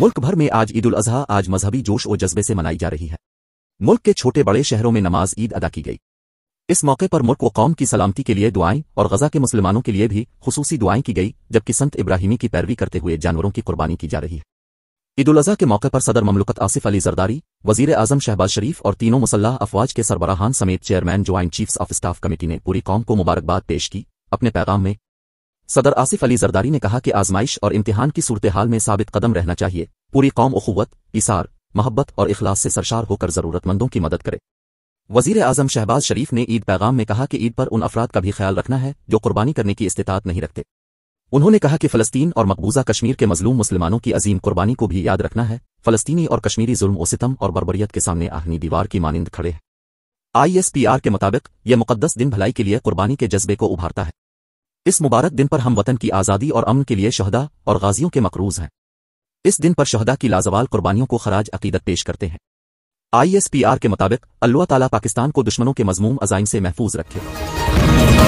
मुल्क भर में आज ईद उल अजहा आज मजहबी जोश और जज्बे से मनाई जा रही है मुल्क के छोटे बड़े शहरों में नमाज ईद अदा की गई इस मौके पर मुल्क व कौम की सलामती के लिए दुआएं और गजा के मुसलमानों के लिए भी खसूसी दुआएं की गई जबकि संत इब्राहिमी की पैरवी करते हुए जानवरों की कुर्बानी की जा रही है ईद उल अजहा के मौके पर सदर ममलुकत आसिफ अली जरदारी वजीर आजम शहबाज शरीफ और तीनों मुसल्ह अफवाज के सरबराहान समेत chairman joint chiefs of staff committee ने पूरी कौम को मुबारकबाद पेश की अपने पैगाम में सदर आसिफ अली जरदारी ने कहा कि आजमाइश और इम्तिहान की सूरत हाल में साबित कदम रहना चाहिए पूरी कौम अखुवत इसार मोहब्बत और इखलास से सरशार होकर जरूरतमंदों की मदद करे वजीर आजम शहबाज शरीफ ने ईद पैगाम में कहा कि ईद पर उन अफराद का भी ख्याल रखना है जो कुर्बानी करने की इस्तात नहीं रखते उन्होंने कहा कि फलस्तीन और मकबूजा कश्मीर के मजलूम मुसलमानों की अजीम कुर्बानी को भी याद रखना है फलस्तीनी और कश्मीरी जुल्म सितम और बरबरीत के सामने आहनी दीवार की मानंद खड़े हैं आईएसपीआर के मुताबिक यह मुकदस दिन भलाई के लिए कुर्बानी के जज्बे को उभारता है इस मुबारक दिन पर हम वतन की आज़ादी और अमन के लिए शहदा और गाजियों के मकरूज हैं इस दिन पर शहदा की लाजवाल कुर्बानियों को खराज अकीदत पेश करते हैं आईएसपीआर के मुताबिक अल्लाह ताला पाकिस्तान को दुश्मनों के मजमूम अजाइम से महफूज रखेगा